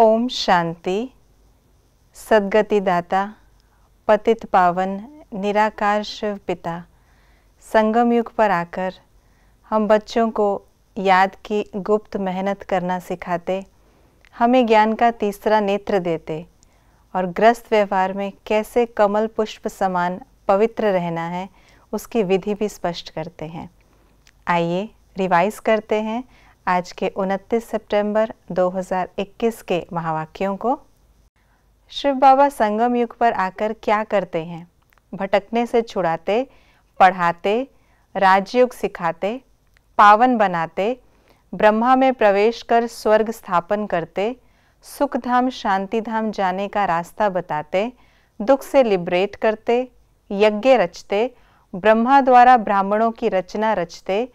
ओम शांति सदगतिदाता पतित पावन निराकार शिव पिता संगम युग पर आकर हम बच्चों को याद की गुप्त मेहनत करना सिखाते हमें ज्ञान का तीसरा नेत्र देते और ग्रस्त व्यवहार में कैसे कमल पुष्प समान पवित्र रहना है उसकी विधि भी स्पष्ट करते हैं आइए रिवाइज करते हैं आज के 29 सितंबर 2021 के महावाक्यों को शिव बाबा संगम युग पर आकर क्या करते हैं भटकने से छुड़ाते पढ़ाते राजयुग सिखाते पावन बनाते ब्रह्मा में प्रवेश कर स्वर्ग स्थापन करते सुख धाम शांति धाम जाने का रास्ता बताते दुख से लिबरेट करते यज्ञ रचते ब्रह्मा द्वारा ब्राह्मणों की रचना रचते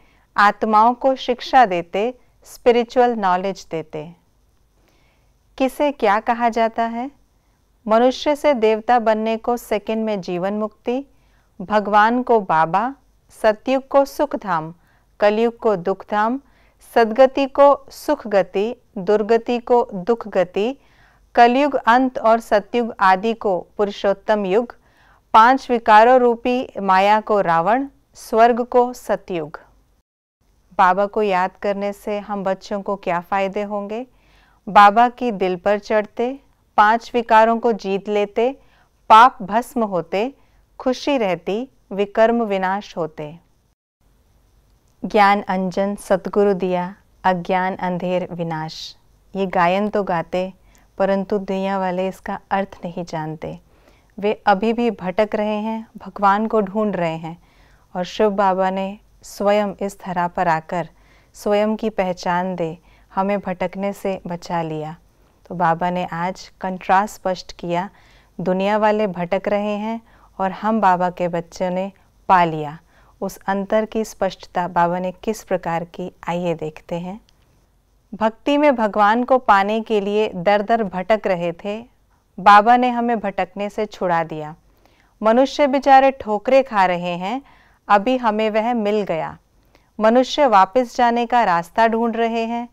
आत्माओं को शिक्षा देते स्पिरिचुअल नॉलेज देते किसे क्या कहा जाता है मनुष्य से देवता बनने को सेकंड में जीवन मुक्ति भगवान को बाबा सतयुग को सुख धाम कलयुग को दुख धाम सदगति को सुख गति दुर्गति को दुख गति कलयुग अंत और सतयुग आदि को पुरुषोत्तम युग पांच विकारों रूपी माया को रावण स्वर्ग को सतयुग बाबा को याद करने से हम बच्चों को क्या फ़ायदे होंगे बाबा की दिल पर चढ़ते पांच विकारों को जीत लेते पाप भस्म होते खुशी रहती विकर्म विनाश होते ज्ञान अंजन सतगुरु दिया अज्ञान अंधेर विनाश ये गायन तो गाते परंतु दुनिया वाले इसका अर्थ नहीं जानते वे अभी भी भटक रहे हैं भगवान को ढूंढ रहे हैं और शिव बाबा ने स्वयं इस धरा पर आकर स्वयं की पहचान दे हमें भटकने से बचा लिया तो बाबा ने आज कंट्रास्ट स्पष्ट किया दुनिया वाले भटक रहे हैं और हम बाबा के बच्चों ने पा लिया उस अंतर की स्पष्टता बाबा ने किस प्रकार की आइए देखते हैं भक्ति में भगवान को पाने के लिए दर दर भटक रहे थे बाबा ने हमें भटकने से छुड़ा दिया मनुष्य बेचारे ठोकरे खा रहे हैं अभी हमें वह मिल गया मनुष्य वापस जाने का रास्ता ढूंढ रहे हैं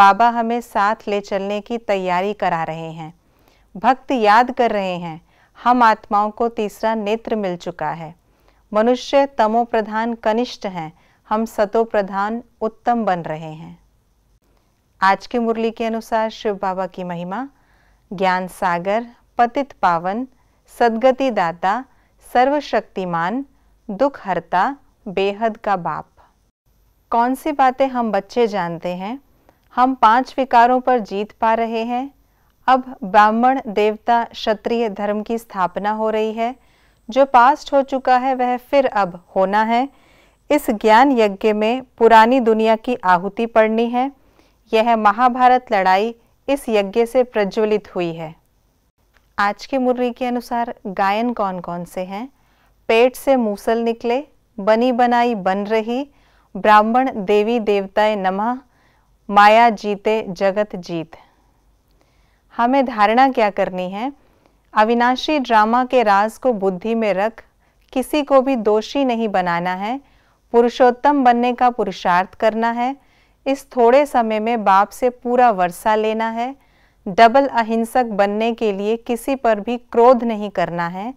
बाबा हमें साथ ले चलने की तैयारी करा रहे हैं भक्त याद कर रहे हैं हम आत्माओं को तीसरा नेत्र मिल चुका है मनुष्य तमो प्रधान कनिष्ठ हैं हम सतो प्रधान उत्तम बन रहे हैं आज की मुरली के अनुसार शिव बाबा की महिमा ज्ञान सागर पतित पावन सदगति दाता सर्वशक्तिमान दुख हरता बेहद का बाप कौन सी बातें हम बच्चे जानते हैं हम पांच विकारों पर जीत पा रहे हैं अब ब्राह्मण देवता क्षत्रिय धर्म की स्थापना हो रही है जो पास्ट हो चुका है वह फिर अब होना है इस ज्ञान यज्ञ में पुरानी दुनिया की आहुति पड़नी है यह महाभारत लड़ाई इस यज्ञ से प्रज्वलित हुई है आज के मुर्री के अनुसार गायन कौन कौन से हैं पेट से मूसल निकले बनी बनाई बन रही ब्राह्मण देवी देवताए नमः माया जीते जगत जीत हमें धारणा क्या करनी है अविनाशी ड्रामा के राज को बुद्धि में रख किसी को भी दोषी नहीं बनाना है पुरुषोत्तम बनने का पुरुषार्थ करना है इस थोड़े समय में बाप से पूरा वर्षा लेना है डबल अहिंसक बनने के लिए किसी पर भी क्रोध नहीं करना है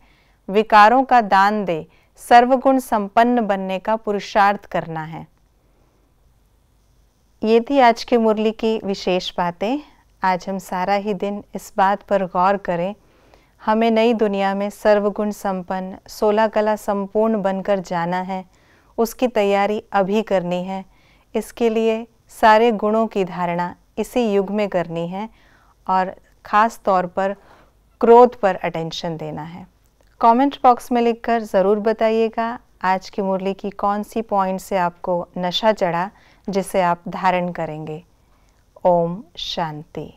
विकारों का दान दे सर्वगुण संपन्न बनने का पुरुषार्थ करना है ये थी आज की मुरली की विशेष बातें आज हम सारा ही दिन इस बात पर गौर करें हमें नई दुनिया में सर्वगुण संपन्न सोलह कला संपूर्ण बनकर जाना है उसकी तैयारी अभी करनी है इसके लिए सारे गुणों की धारणा इसी युग में करनी है और ख़ास तौर पर क्रोध पर अटेंशन देना है कमेंट बॉक्स में लिखकर ज़रूर बताइएगा आज की मुरली की कौन सी पॉइंट से आपको नशा चढ़ा जिसे आप धारण करेंगे ओम शांति